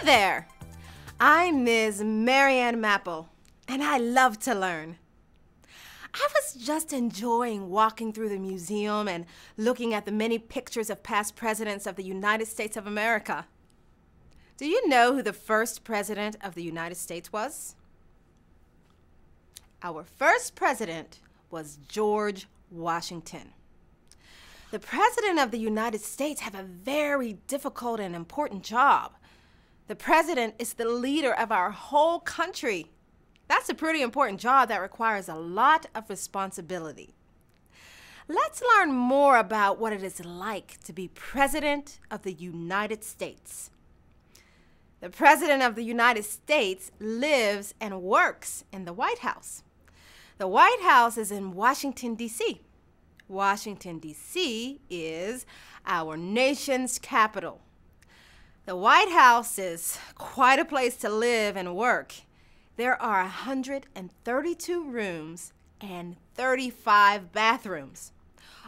Hi there! I'm Ms. Marianne Mapple, and I love to learn. I was just enjoying walking through the museum and looking at the many pictures of past presidents of the United States of America. Do you know who the first president of the United States was? Our first president was George Washington. The President of the United States have a very difficult and important job. The president is the leader of our whole country. That's a pretty important job that requires a lot of responsibility. Let's learn more about what it is like to be President of the United States. The President of the United States lives and works in the White House. The White House is in Washington, D.C. Washington, D.C. is our nation's capital. The White House is quite a place to live and work. There are 132 rooms and 35 bathrooms.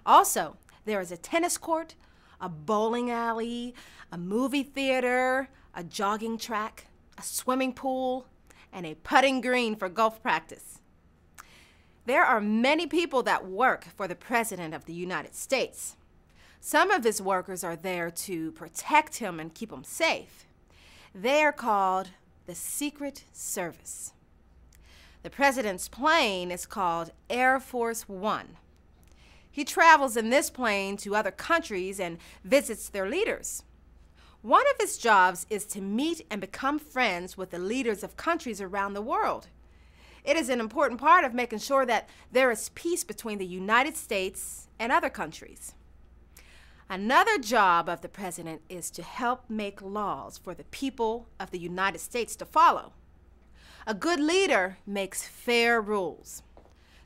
Also, there is a tennis court, a bowling alley, a movie theater, a jogging track, a swimming pool, and a putting green for golf practice. There are many people that work for the President of the United States. Some of his workers are there to protect him and keep him safe. They are called the Secret Service. The president's plane is called Air Force One. He travels in this plane to other countries and visits their leaders. One of his jobs is to meet and become friends with the leaders of countries around the world. It is an important part of making sure that there is peace between the United States and other countries. Another job of the president is to help make laws for the people of the United States to follow. A good leader makes fair rules.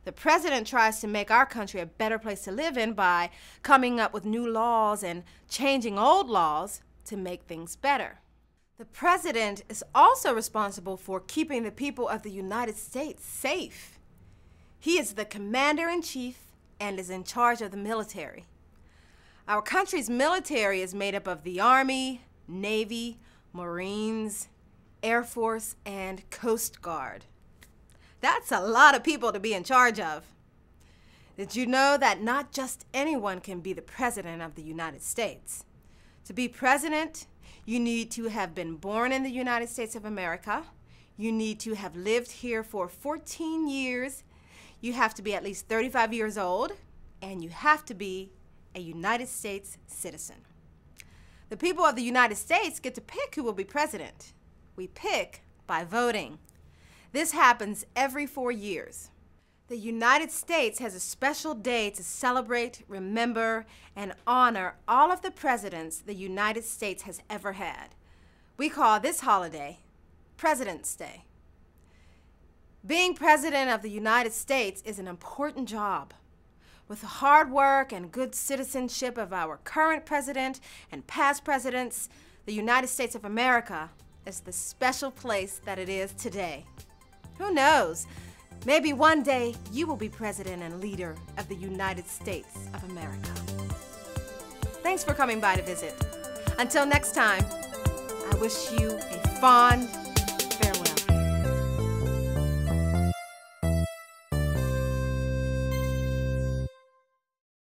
The president tries to make our country a better place to live in by coming up with new laws and changing old laws to make things better. The president is also responsible for keeping the people of the United States safe. He is the commander in chief and is in charge of the military. Our country's military is made up of the Army, Navy, Marines, Air Force, and Coast Guard. That's a lot of people to be in charge of. Did you know that not just anyone can be the President of the United States? To be President, you need to have been born in the United States of America. You need to have lived here for 14 years. You have to be at least 35 years old. And you have to be a United States citizen. The people of the United States get to pick who will be president. We pick by voting. This happens every four years. The United States has a special day to celebrate, remember, and honor all of the presidents the United States has ever had. We call this holiday President's Day. Being President of the United States is an important job. With the hard work and good citizenship of our current president and past presidents, the United States of America is the special place that it is today. Who knows? Maybe one day you will be president and leader of the United States of America. Thanks for coming by to visit. Until next time, I wish you a fond